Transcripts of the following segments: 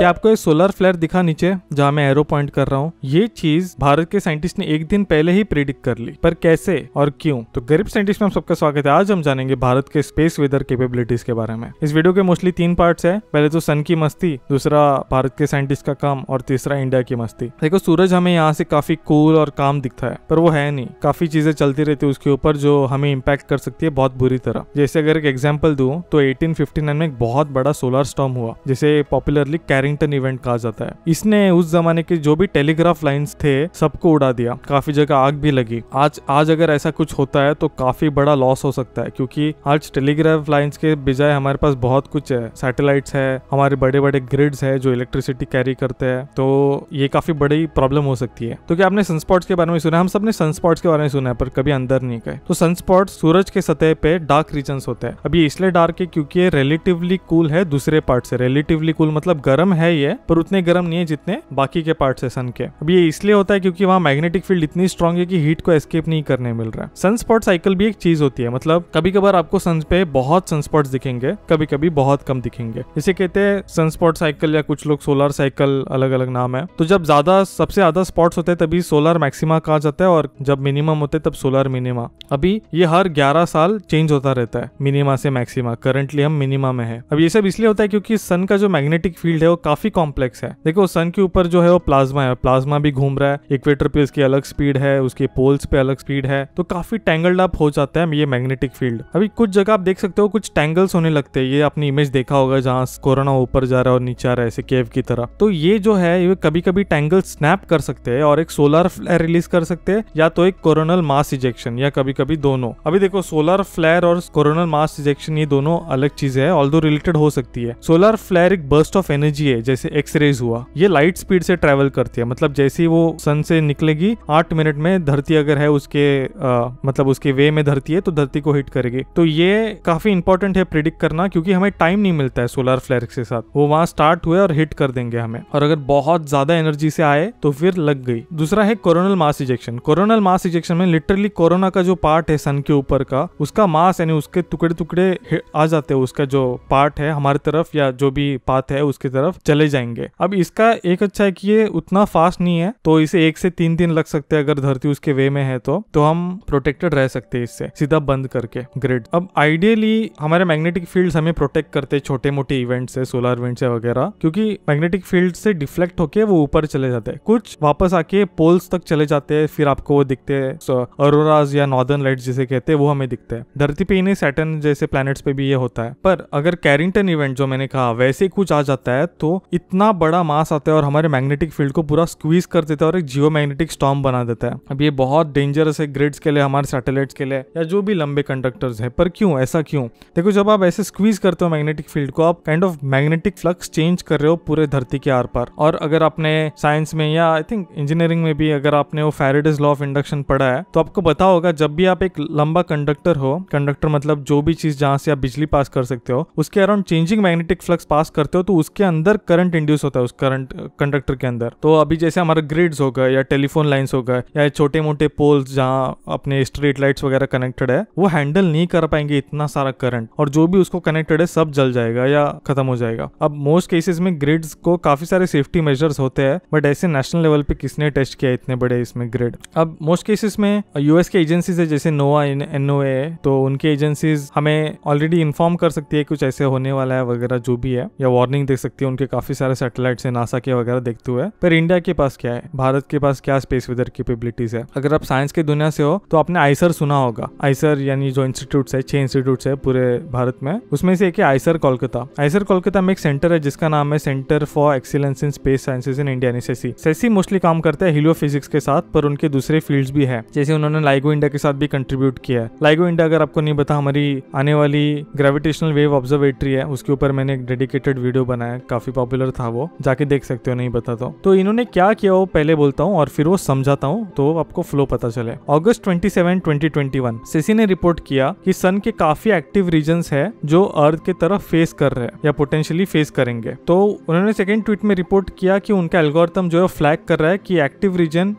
क्या आपको ये सोलर फ्लेयर दिखा नीचे जहाँ मैं एरो पॉइंट कर रहा हूँ ये चीज भारत के साइंटिस्ट ने एक दिन पहले ही प्रिडिक्ट कर ली पर कैसे और क्यों तो गरीब साइंटिस्ट में सबका स्वागत है आज हम जानेंगे भारत के स्पेस वेदर केपेबिलिटीज के बारे में इस वीडियो के मोस्टली तीन पार्ट है पहले तो सन की मस्ती दूसरा भारत के साइंटिस्ट का काम और तीसरा इंडिया की मस्ती देखो सूरज हमें यहाँ से काफी कूल और काम दिखता है पर वो है नहीं काफी चीजें चलती रहती है उसके ऊपर जो हमें इम्पैक्ट कर सकती है बहुत बुरी तरह जैसे अगर एक एग्जाम्पल दू तो एटीन में एक बहुत बड़ा सोलर स्टॉम हुआ जिसे पॉपुलरली कैरिंग वॉरिंगटन इवेंट कहा जाता है इसने उस जमाने के जो भी टेलीग्राफ लाइन थे सबको उड़ा दिया काफी जगह आग भी लगी आज आज अगर ऐसा कुछ होता है तो काफी बड़ा लॉस हो सकता है क्योंकि आज टेलीग्राफ लाइन्स के बजाय हमारे पास बहुत कुछ है सैटेलाइट्स है हमारे बड़े बड़े ग्रिड्स है जो इलेक्ट्रिसिटी कैरी करते हैं तो ये काफी बड़ी प्रॉब्लम हो सकती है तो क्या आपने सनस्पॉट्स के बारे में सुना हम सब ने सनस्पॉट्स के बारे में सुना है पर कभी अंदर नहीं गए तो सनस्पॉट सूरज के सतह पे डार्क रीजन होते हैं अब ये इसलिए डार्क है क्योंकि ये रिलेटिवली कूल है दूसरे पार्ट से रिलेटिवली कूल मतलब गर्म है है ये पर उतने गर्म नहीं है जितने बाकी के पार्ट है सन के अब ये इसलिए होता है क्योंकि वहाँ मैग्नेटिक फील्ड इतनी स्ट्रॉग है कि हीट को एस्केप नहीं करने मिल रहा है सनस्पॉट साइकिल भी एक चीज होती है मतलब कभी कभार आपको सन पे बहुत सनस्पॉट दिखेंगे कभी कभी बहुत कम दिखेंगे इसे कहते हैं सनस्पॉट साइकिल या कुछ लोग सोलर साइकिल अलग अलग नाम है तो जब ज्यादा सबसे ज्यादा स्पॉट्स होते हैं तभी सोलर मैक्सिमा कहा जाता है और जब मिनिमम होते तब सोलर मिनिमा अभी ये हर 11 साल चेंज होता रहता है मिनिमा से मैक्सिमा करंटली हम मिनिमा में है अब ये सब इसलिए होता है क्योंकि सन का जो मैग्नेटिक फील्ड है वो काफी कॉम्प्लेक्स है देखो सन के ऊपर जो है वो प्लाज्मा है प्लाज्मा भी घूम रहा है इक्वेटर पे इसकी अलग स्पीड है उसके पोल्स पे अलग स्पीड है तो काफी टैंगल्ड अप हो जाता है ये मैग्नेटिक फील्ड अभी कुछ जगह आप देख सकते हो कुछ टैंगल्स होने लगते हैं ये आपने इमेज देखा होगा जहाँ कोरोना ऊपर जा रहा है और नीचे आ रहा है ऐसे केव की तरह तो ये जो है ये कभी कभी टैंगल स्नैप कर सकते हैं और एक सोलर फ्लैर रिलीज कर सकते हैं या तो एक कोरोनल मास इजेक्शन या कभी कभी दोनों अभी देखो सोलर फ्लैर और कोरोनल मास इजेक्शन ये दोनों अलग चीजें है ऑल रिलेटेड हो सकती है सोलर फ्लैर एक बर्स्ट ऑफ एनर्जी है जैसे एक्स रेज हुआ ये लाइट स्पीड से ट्रेवल करती है मतलब जैसे ही वो सन से निकलेगी आठ मिनट में धरती अगर है उसके आ, मतलब उसके वे में धरती है तो धरती को हिट करेगी तो ये काफी इंपॉर्टेंट है प्रिडिक्ट करना क्योंकि हमें टाइम नहीं मिलता है सोलर फ्लेयर के साथ वो वहां स्टार्ट हुए और हिट कर देंगे हमें और अगर बहुत ज्यादा एनर्जी से आए तो फिर लग गई दूसरा है coronal mass ejection coronal mass ejection में लिटरली कोरोना का जो पार्ट है सन के ऊपर का उसका मास यानी उसके टुकड़े टुकड़े आ जाते हैं उसका जो पार्ट है हमारे तरफ या जो भी पाथ है उसकी तरफ चले जाएंगे अब इसका एक अच्छा है कि ये उतना फास्ट नहीं है तो इसे एक से तीन दिन लग सकते हैं अगर धरती उसके वे में है तो तो हम प्रोटेक्टेड रह सकते हैं इससे सीधा बंद करके ग्रिड अब आइडियली हमारे मैग्नेटिक फील्ड हमें प्रोटेक्ट करते हैं छोटे मोटे इवेंट से सोलर इवेंट से वगैरह क्योंकि मैग्नेटिक फील्ड से डिफ्लेक्ट होके वो ऊपर चले जाते हैं कुछ वापस आके पोल्स तक चले जाते हैं फिर आपको वो दिखते हैं अरोराज या नॉर्दर्न लाइट जिसे कहते हैं वो हमें दिखते हैं धरती पे ही नहीं सैटन जैसे प्लैनेट्स पे भी ये होता है पर अगर कैरिंगटन इवेंट जो मैंने कहा वैसे कुछ आ जाता है तो इतना बड़ा मास आता है और हमारे मैग्नेटिक फील्ड को पूरा स्क्वीज कर देता है और एक जियो मैग्नेटिक स्टॉम बना देता है अब ये बहुत डेंजरस है ग्रिड्स के लिए हमारे सैटेलाइट्स के लिए या जो भी लंबे कंडक्टर्स है पर क्यों ऐसा क्यों देखो जब आप ऐसे स्क्वीज करते हो मैग्नेटिक फील्ड को आप kind of magnetic flux change कर रहे हो पूरे धरती के आर पार और अगर आपने साइंस में या आई थिंक इंजीनियरिंग में भी अगर आपने वो फेरेडिस लॉ ऑफ इंडक्शन पढ़ा है तो आपको पता होगा जब भी आप एक लंबा कंडक्टर हो कंडक्टर मतलब जो भी चीज जहां से आप बिजली पास कर सकते हो उसके around changing magnetic flux pass करते हो तो उसके अंदर करंट इंड्यूस होता है उस करंट कंडक्टर के अंदर तो अभी जैसे हमारा ग्रिड्स हो गए या टेलीफोन लाइन्स हो गए या छोटे मोटे पोल्स जहाँ अपने स्ट्रीट लाइट्स वगैरह कनेक्टेड है वो हैंडल नहीं कर पाएंगे इतना सारा करंट और जो भी उसको कनेक्टेड है सब जल जाएगा या खत्म हो जाएगा अब मोस्ट केसेस में ग्रिड्स को काफी सारे सेफ्टी मेजर्स होते हैं बट ऐसे नेशनल लेवल पे किसने टेस्ट किया इतने बड़े इसमें ग्रिड अब मोस्ट केसेस में यूएस के एजेंसीज है जैसे नोवा एन तो उनके एजेंसीज हमें ऑलरेडी इन्फॉर्म कर सकती है कुछ ऐसे होने वाला है वगैरह जो भी है या वार्निंग दे सकती है उनके काफी सारे सेटेलाइट है नासा के वगैरह देखते हुए पर इंडिया के पास क्या है भारत के पास क्या स्पेस वेदर कैपेबिलिटीज है अगर आप साइंस की दुनिया से हो तो आपने आइसर सुना होगा आइसर यानी जो इंस्टीट्यूट है छह इंस्टीट्यूट है पूरे भारत में उसमें से एक है आइसर कोलकाता आइसर कोलकाता में एक सेंटर है जिसका नाम है centre for excellence in space sciences in India CESSI CESSI mostly काम करते हैं हिलियो फिजिक्स के साथ पर उनके दूसरे फील्ड भी है जैसे उन्होंने लाइगो इंडिया के साथ भी कंट्रीब्यूट किया है लाइगो इंडिया अगर आपको नहीं पता हमारी आने वाली ग्रेविटेशनल वेव ऑब्जर्वेटरी है उसके ऊपर मैंने एक डेडिकेटेड वीडियो बनाया काफी पॉपुलर था वो जाके देख सकते हो नहीं पता तो तो इन्होंने क्या किया वो पहले बोलता हूँ और फिर वो समझाता हूँ तो आपको फ्लो पता चले ऑगस्ट 27 2021 सीसी ने रिपोर्ट किया कि सन के काफी एक्टिव रीजन है जो अर्थ के तरफ फेस कर रहे हैं या पोटेंशियली फेस करेंगे तो उन्होंने सेकेंड ट्वीट में रिपोर्ट किया कि उनका एल्गोरिथम जो है फ्लैग कर रहा है की एक्टिव रीजन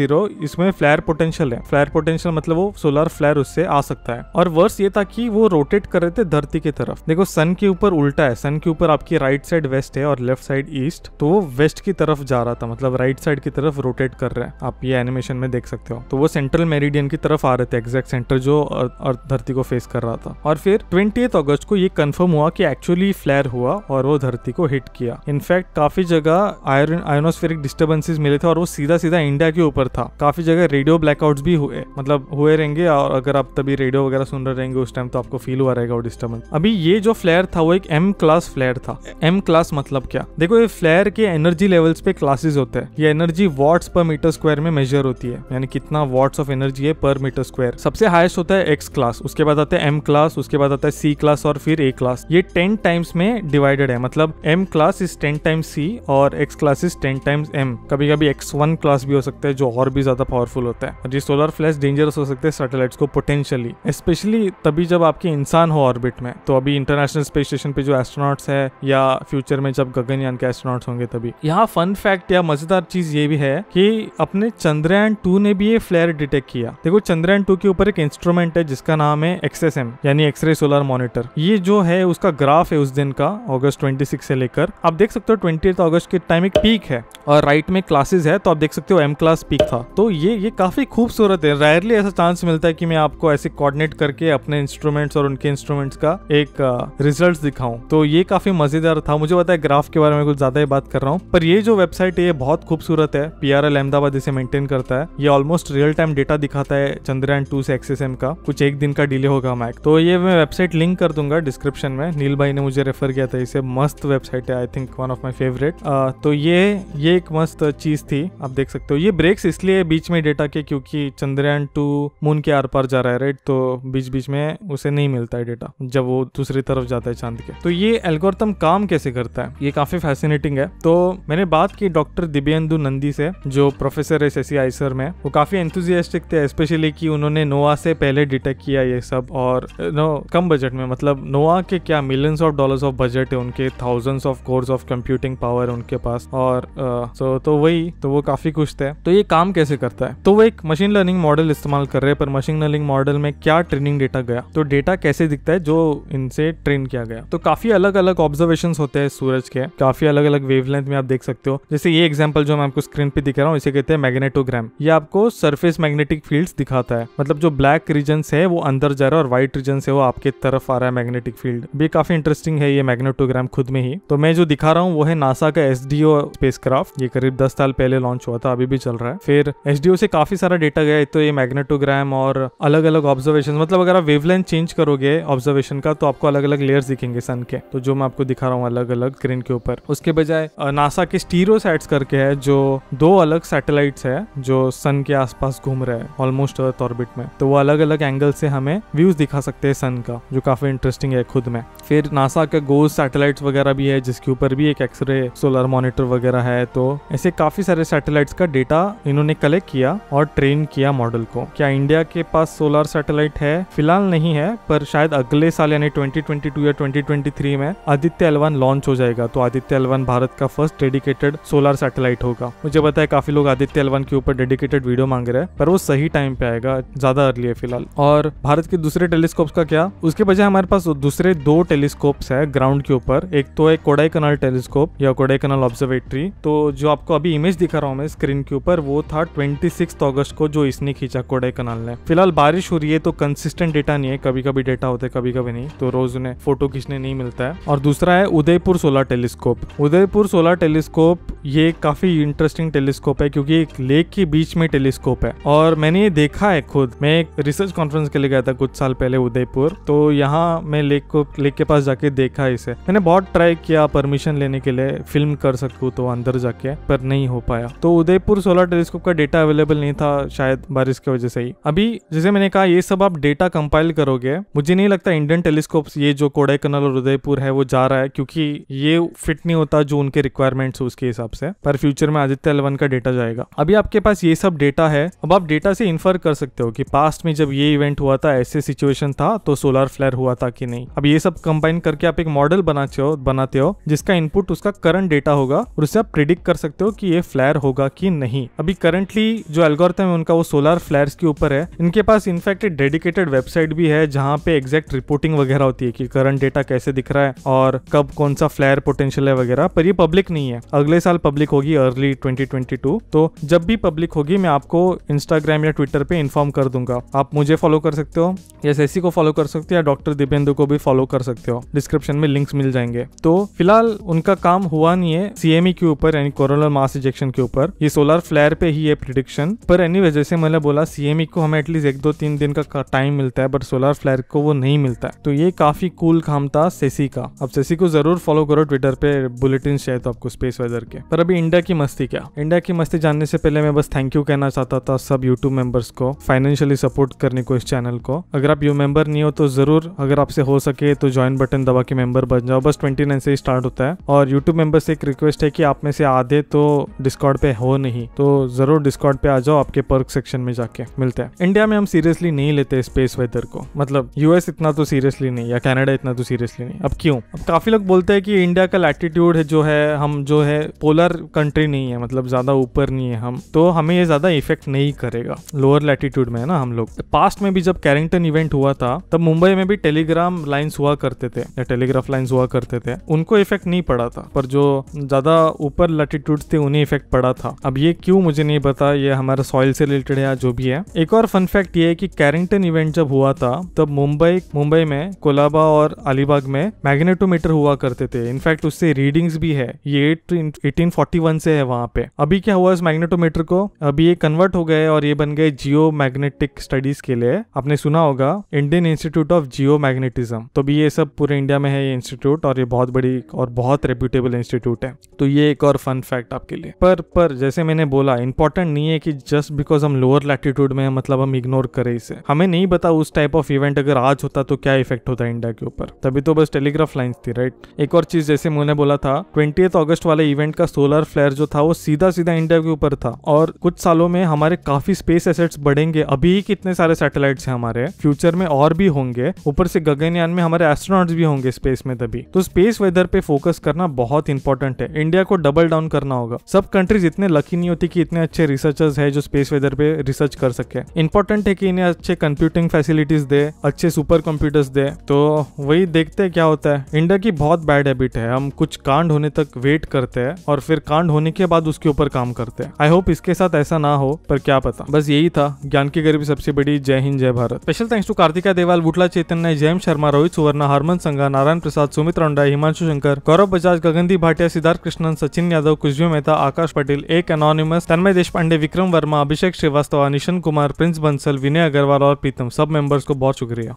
जीरो इसमें फ्लैर पोटेंशियल है फ्लैर पोटेंशियल मतलब वो सोलर फ्लैर उससे आ सकता है और वर्स ये था कि वो रोटेट कर रहे थे धरती की तरफ देखो सन के ऊपर उल्टा है सन के ऊपर आपकी राइट साइड साइड वेस्ट है और लेफ्ट साइड ईस्ट तो वो वेस्ट की तरफ जा रहा था मतलब राइट right साइड की तरफ रोटेट कर रहे हैं आप ये एनिमेशन में देख सकते हो तो वो सेंट्रल मेरिडियन की तरफ आ रहे थे एग्जैक्ट सेंटर जो अर्थ धरती को फेस कर रहा था और फिर ट्वेंटी अगस्त को ये कंफर्म हुआ कि एक्चुअली फ्लैर हुआ और वो धरती को हिट किया इनफैक्ट काफी जगह आयरन आयोनोस्फेरिक डिस्टर्बेंसेज मिले थे और वो सीधा सीधा इंडिया के ऊपर था काफी जगह रेडियो ब्लैकआउट भी हुए मतलब हुए रहेंगे और अगर आप तभी रेडियो वगैरह सुन रहे रहेंगे उस टाइम तो आपको फील हुआ रहेगा वो डिस्टर्बेंस अभी ये जो फ्लैर था वो एक एम क्लास फ्लैर था एम क्लास मतलब क्या देखो ये फ्लेयर के एनर्जी लेवल्स पे क्लासेस होते हैं ये energy watts per metre square में मेजर होती है यानी कितना वॉट्स ऑफ एनर्जी है पर मीटर स्क्वायर सबसे हाईएस्ट होता है एक्स क्लास उसके बाद आता है एम क्लास उसके बाद आता है सी क्लास और फिर ए क्लास ये टेन टाइम्स में डिवाइडेड है मतलब M class is ten times C और X class is ten times M कभी कभी एक्स वन क्लास भी हो सकता है जो और भी ज्यादा पावरफुल होता है और ये सोलर फ्लैश डेंजरस हो सकते हैं सैटेलाइट को पोटेंशियली स्पेशली तभी जब आपके इंसान हो ऑर्बिट में तो अभी इंटरनेशनल स्पेस स्टेशन पे जो एस्ट्रोनॉट्स है या फ्यूचर फ्यूचर में जब गगनयान के एस्ट्रोनॉट्स होंगे तभी यहाँ फन फैक्ट या मजेदार चीज ये भी है कि अपने चंद्रयान टू ने भी ये फ्लेयर डिटेक्ट किया देखो चंद्रयान टू के ऊपर एक इंस्ट्रूमेंट है जिसका नाम है एक्सएस यानी एक्सरे सोलर मॉनिटर ये जो है उसका ग्राफ है उस दिन का ऑगस्ट ट्वेंटी से लेकर आप देख सकते हो ट्वेंटी ऑगस्ट के टाइम एक पीक है और राइट में क्लासेस है तो आप देख सकते हो एम क्लास पीक था तो ये ये काफी खूबसूरत है रेयरली ऐसा चांस मिलता है कि मैं आपको ऐसे कोऑर्डिनेट करके अपने इंस्ट्रूमेंट्स और उनके इंस्ट्रूमेंट्स का एक रिजल्ट uh, दिखाऊं तो ये काफी मजेदार था मुझे पता है ग्राफ के बारे में कुछ ज्यादा ही बात कर रहा हूँ पर ये जो वेबसाइट है ये बहुत खूबसूरत है पी आर एल अहमदाबाद इसे मेंटेन करता है ये ऑलमोस्ट रियल टाइम डेटा दिखाता है चंद्रयान टू से एक्सएसएम का कुछ एक दिन का डिले होगा मैक तो ये मैं वेबसाइट लिंक कर दूंगा डिस्क्रिप्शन में नील भाई ने मुझे रेफर किया था इसे मस्त वेबसाइट है I think one of my favourite तो ये ये एक मस्त चीज थी आप देख सकते हो ये ब्रेक्स इसलिए बीच में डेटा के क्योंकि चंद्रयान टू मून के आर पार जा रहा है राइट तो बीच बीच में उसे नहीं मिलता है डेटा जब वो दूसरी तरफ जाता है चांद के तो ये एल्गोरिथम काम कैसे कैसे करता है ये काफी फैसिनेटिंग है तो मैंने बात की डॉक्टर दिव्यन्दु नंदी से जो प्रोफेसर है शशि आईसर में वो काफी एंथुजियास्टिक थे स्पेशली कि उन्होंने नोवा से पहले डिटेक्ट किया ये सब और नो कम बजट में मतलब नोवा के क्या millions of dollars of budget है उनके thousands of cores of computing power है उनके पास और सो uh, so, तो वही तो वो काफी कुछ थे तो ये काम कैसे करता है तो वो एक मशीन लर्निंग मॉडल इस्तेमाल कर रहे हैं पर मशीन लर्निंग मॉडल में क्या ट्रेनिंग डेटा गया तो डेटा कैसे दिखता है जो इनसे ट्रेन किया गया तो काफी अलग अलग ऑब्जर्वेशन होते हैं सूरज के काफी अलग अलग वेवलेंथ में आप देख सकते हो जैसे ये एग्जाम्पल जो मैं आपको स्क्रीन पे दिखा रहा हूँ इसे कहते हैं मैग्नेटोग्राम ये आपको सरफेस मैग्नेटिक फील्ड दिखाता है मतलब जो ब्लैक रीजन है वो अंदर जा रहा है और व्हाइट रीजन से वो आपके तरफ आ रहा है मैग्नेटिक फील्ड भी काफी इंटरेस्टिंग है ये मैग्नेटोग्राम खुद में ही तो मैं जो दिखा रहा हूँ वो है नासा का एस स्पेसक्राफ्ट ये करीब दस साल पहले लॉन्च हुआ था अभी भी चल रहा है फिर एस से काफी सारा डेटा गया तो ये मैग्नेटोग्राम और अलग अलग ऑब्जर्वेशन मतलब अगर आप वेवलेंथ चेंज करोगे ऑब्जर्वेशन का तो आपको अलग अलग लेयर्स दिखेंगे सन के तो जो मैं आपको दिखा रहा हूँ अलग अलग अलग स्क्रीन के ऊपर उसके बजाय नासा के स्टीरोसैट्स करके है जो दो अलग सैटेलाइट्स है जो सन के आसपास घूम रहे हैं ऑलमोस्ट अर्थ ऑर्बिट में तो वो अलग अलग एंगल से हमें व्यूज दिखा सकते हैं सन का जो काफी इंटरेस्टिंग है खुद में फिर नासा का गोज सैटेलाइट्स वगैरह भी है जिसके ऊपर भी एक एक्सरे सोलर मॉनिटर वगैरह है तो ऐसे काफी सारे सैटेलाइट्स का डेटा इन्होंने कलेक्ट किया और ट्रेन किया मॉडल को क्या इंडिया के पास सोलर सैटेलाइट है फिलहाल नहीं है पर शायद अगले साल यानी 2022 या 2023 में आदित्य एलवान लॉन्च लॉन्च हो जाएगा तो आदित्य एलवन भारत का फर्स्ट डेडिकेटेड सोलर सैटेलाइट होगा मुझे पता है काफी लोग आदित्य एलवन के ऊपर डेडिकेटेड वीडियो मांग रहे हैं पर वो सही टाइम पे आएगा ज्यादा अर्ली है फिलहाल और भारत के दूसरे टेलीस्कोप का क्या उसके बजाय हमारे पास दूसरे दो टेलीस्कोप है ग्राउंड के ऊपर एक तो है कोडाई कनाल टेलीस्कोप या कोडाई कनाल ऑब्जर्वेटरी तो जो आपको अभी इमेज दिखा रहा हूँ मैं स्क्रीन के ऊपर वो था ट्वेंटी अगस्त को जो इसने खींचा कोडाई कनाल ने फिलहाल बारिश हो रही है तो कंसिस्टेंट डेटा नहीं है कभी कभी डेटा होता है कभी कभी नहीं तो रोज उन्हें फोटो खींचने नहीं मिलता है और दूसरा है Udaipur Udaipur solar telescope Udaipur solar telescope ये काफी इंटरेस्टिंग टेलीस्कोप है क्योंकि एक लेक के बीच में टेलीस्कोप है और मैंने ये देखा है खुद मैं एक रिसर्च कॉन्फ्रेंस के लिए गया था कुछ साल पहले उदयपुर तो यहाँ मैं लेक को लेक के पास जाके देखा इसे मैंने बहुत ट्राई किया परमिशन लेने के लिए फिल्म कर सकू तो अंदर जाके पर नहीं हो पाया तो उदयपुर सोलर टेलीस्कोप का डेटा अवेलेबल नहीं था शायद बारिश की वजह से ही अभी जैसे मैंने कहा ये सब आप डेटा कंपाइल करोगे मुझे नहीं लगता इंडियन टेलीस्कोप ये जो कोडाई कनल और उदयपुर है वो जा रहा है क्योंकि ये फिट नहीं होता जो उनके रिक्वायरमेंट्स उसके हिसाब से पर फ्यूचर में आदित्य एलेवन का डेटा जाएगा अभी आपके पास ये सब डेटा है अब आप डेटा से इन्फर कर सकते हो कि पास्ट में जब ये इवेंट हुआ था ऐसे सिचुएशन था तो सोलर फ्लेयर हुआ था कि नहीं अब ये सब कंबाइन करके आप एक मॉडल बनाते हो बनाते हो जिसका इनपुट उसका करंट डेटा होगा और उससे आप प्रिडिक्ट कर सकते हो कि ये फ्लैर होगा कि नहीं अभी करंटली जो एल्गोरिथम है उनका वो सोलर फ्लैर्स के ऊपर है इनके पास इनफैक्ट एक डेडिकेटेड वेबसाइट भी है जहाँ पे एग्जैक्ट रिपोर्टिंग वगैरह होती है कि करंट डेटा कैसे दिख रहा है और कब कौन सा फ्लेयर पोटेंशियल है वगैरह पर ये पब्लिक नहीं है अगले साल पब्लिक होगी अर्ली 2022 तो जब भी पब्लिक होगी मैं आपको इंस्टाग्राम या ट्विटर पे इन्फॉर्म कर दूंगा आप मुझे फॉलो कर सकते हो या सेसी को फॉलो कर सकते हो या डॉक्टर दिपेंदु को भी फॉलो कर सकते हो डिस्क्रिप्शन में लिंक्स मिल जाएंगे तो फिलहाल उनका काम हुआ नहीं है सीएमई e के ऊपर यानी कोरोनल मास इजेक्शन के ऊपर ये सोलर फ्लेयर पे ही है प्रिडिक्शन पर एनी वजह से मैंने बोला सीएमई e को हमें एटलीस्ट एक दो तीन दिन का टाइम मिलता है बट सोलर फ्लेयर को वो नहीं मिलता तो ये काफी कूल काम था सेसी का अब सेसी को जरूर फॉलो करो ट्विटर पे बुलेटिन चाहिए तो आपको स्पेस वेदर के पर अभी इंडिया की मस्ती क्या इंडिया की मस्ती जानने से पहले मैं बस थैंक यू कहना चाहता था सब यूट्यूब मेंबर्स को फाइनेंशियली सपोर्ट करने को इस चैनल को अगर आप यू मेंबर नहीं हो तो जरूर अगर आपसे हो सके तो ज्वाइन बटन दबा के मेंबर बन जाओ बस ट्वेंटी नाइन से ही स्टार्ट होता है और यूट्यूब मेंबर से एक रिक्वेस्ट है कि आप में से आधे तो डिस्कॉर्ड पे हो नहीं तो जरूर डिस्कॉर्ड पे आ जाओ आपके पर्क सेक्शन में जाके मिलते हैं इंडिया में हम सीरियसली नहीं लेते स्पेस वेदर को मतलब यूएस इतना तो सीरियसली नहीं या कैनेडा इतना तो सीरियसली नहीं अब क्यों अब काफी लोग बोलते हैं है कि इंडिया का लैटिट्यूड जो है हम जो है पोलर कंट्री नहीं है मतलब ज़्यादा ऊपर नहीं है हम तो हमें ये ज़्यादा इफेक्ट नहीं करेगा लोअर लैटिट्यूड में है ना हम लोग पास्ट में भी जब कैरिंगटन इवेंट हुआ था तब मुंबई में भी टेलीग्राम लाइन्स हुआ करते थे या टेलीग्राफ लाइन्स हुआ करते थे उनको इफेक्ट नहीं पड़ा था पर जो ज़्यादा ऊपर लैटिट्यूड थे उन्हें इफेक्ट पड़ा था अब ये क्यों मुझे नहीं पता ये हमारा सॉइल से रिलेटेड है या जो भी है एक और फन फैक्ट ये है कि कैरिंगटन इवेंट जब हुआ था तब मुंबई मुंबई में कोलाबा और अलीबाग में मैग्नेटोमीटर हुआ करते थे इनफैक्ट उससे रीडिंग्स भी है ये एटीन फोर्टी वन से है वहां पे अभी क्या हुआ इस मैग्नेटोमीटर को अभी ये कन्वर्ट हो गए और ये बन गए जियो मैग्नेटिक स्टडीज के लिए आपने सुना होगा Indian Institute of Geomagnetism तो भी ये सब पूरे इंडिया में है ये इंस्टीट्यूट और ये बहुत बड़ी और बहुत रेप्यूटेबल इंस्टीट्यूट है तो ये एक और फन फैक्ट आपके लिए पर पर जैसे मैंने बोला इंपॉर्टेंट नहीं है कि जस्ट बिकॉज हम लोअर लैटिट्यूड में मतलब हम इग्नोर करें इसे हमें नहीं पता उस टाइप ऑफ इवेंट अगर आज होता तो क्या इफेक्ट होता इंडिया के ऊपर तभी तो बस टेलीग्राफ लाइन थी राइट एक और और चीज जैसे मैंने बोला था ट्वेंटी अगस्त वाले इवेंट का सोलर फ्लेयर जो था वो सीधा सीधा इंडिया के ऊपर था और कुछ सालों में हमारे काफी स्पेस एसेट्स बढ़ेंगे अभी ही कितने सारे सैटेलाइट्स हैं हमारे फ्यूचर में और भी होंगे ऊपर से गगनयान में हमारे एस्ट्रोनॉट्स भी होंगे स्पेस में तभी तो स्पेस वेदर पे फोकस करना बहुत इंपॉर्टेंट है इंडिया को डबल डाउन करना होगा सब कंट्रीज इतने लकी नहीं होती कि इतने अच्छे रिसर्चर्स है जो स्पेस वेदर पे रिसर्च कर सके इंपॉर्टेंट है कि इन्हें अच्छे कंप्यूटिंग फैसिलिटीज दे अच्छे सुपर कंप्यूटर्स दे तो वही देखते हैं क्या होता है इंडिया की बहुत बैड हैबिट है हम कुछ कांड होने तक वेट करते हैं और फिर कांड होने के बाद उसके ऊपर काम करते हैं आई होप इसके साथ ऐसा ना हो पर क्या पता बस यही था ज्ञान की गरीबी सबसे बड़ी जय हिंद जय Bharat special thanks to Kartika Dewal Butla चेतन जयम शर्मा रोहित सुवर्ण हरमन संघा नारायण प्रसाद सुमित रंडा हिमांशु शंकर गौरव बजाज गगनदी भाटिया सिद्धार्थ कृष्णन सचिन यादव कुशबी मेहता आकाश पटेल एक anonymous Tanmay Deshpande Vikram Varma Abhishek Srivastava Nishan Kumar Prince Bansal Vinay Agarwal और प्रीतम सब मेंबर्स को बहुत शुक्रिया